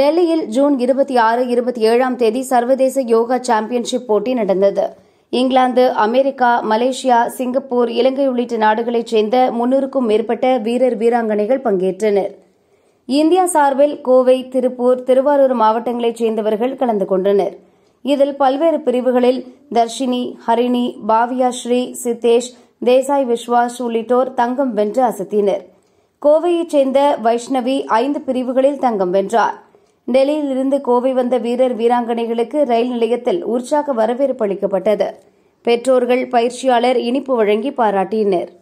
டெல்லியில் ஜூன் இருபத்தி ஆறு இருபத்தி ஏழாம் தேதி சர்வதேச யோகா சாம்பியன்ஷிப் போட்டி நடந்தது இங்கிலாந்து அமெரிக்கா மலேசியா சிங்கப்பூர் இலங்கை உள்ளிட்ட நாடுகளைச் சேர்ந்த முன்னூறுக்கும் மேற்பட்ட வீரர் வீராங்கனைகள் பங்கேற்றனர் இந்தியா சார்பில் கோவை திருப்பூர் திருவாரூர் மாவட்டங்களைச் சேர்ந்தவர்கள் கலந்து கொண்டனர் இதில் பல்வேறு பிரிவுகளில் தர்ஷினி ஹரிணி பாவியா ஸ்ரீ சித்தேஷ் தேசாய் விஸ்வாஸ் உள்ளிட்டோர் தங்கம் வென்று அசத்தினர் கோவையைச் சேர்ந்த வைஷ்ணவி ஐந்து பிரிவுகளில் தங்கம் வென்றாா் டெல்லியிலிருந்து கோவை வந்த வீரர் வீராங்கனைகளுக்கு ரயில் நிலையத்தில் உற்சாக வரவேற்பு அளிக்கப்பட்டது பெற்றோர்கள் பயிற்சியாளர் இனிப்பு வழங்கி பாராட்டினர்